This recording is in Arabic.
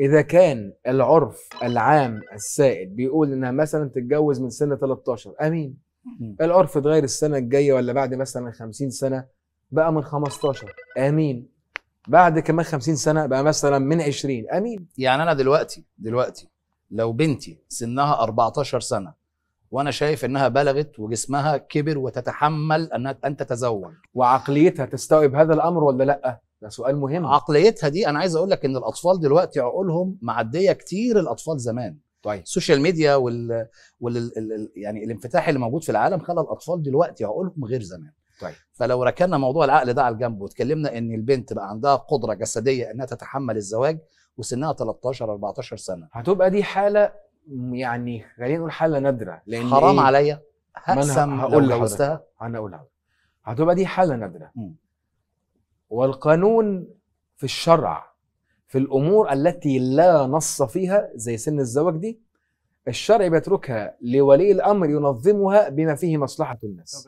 اذا كان العرف العام السائد بيقول انها مثلا تتجوز من سن 13 امين العرف اتغير السنه الجايه ولا بعد مثلا 50 سنه بقى من 15 امين بعد كمان 50 سنه بقى مثلا من 20 امين يعني انا دلوقتي دلوقتي لو بنتي سنها 14 سنه وانا شايف انها بلغت وجسمها كبر وتتحمل انها ان تتزوج وعقليتها تستوعب هذا الامر ولا لا ده سؤال مهم عقليتها دي انا عايز اقول لك ان الاطفال دلوقتي عقولهم معديه كتير الاطفال زمان طيب السوشيال ميديا وال, وال... ال... يعني الانفتاح اللي موجود في العالم خلى الاطفال دلوقتي عقولهم غير زمان طيب فلو ركننا موضوع العقل ده على الجنب واتكلمنا ان البنت بقى عندها قدره جسديه انها تتحمل الزواج وسنها 13 14 سنه هتبقى دي حاله يعني خلينا نقول حاله نادره لان حرام إيه؟ عليا هقسم هقول لو انا هتبقى دي حاله نادره م. والقانون في الشرع في الامور التي لا نص فيها زي سن الزواج دي الشرع بيتركها لولي الامر ينظمها بما فيه مصلحه الناس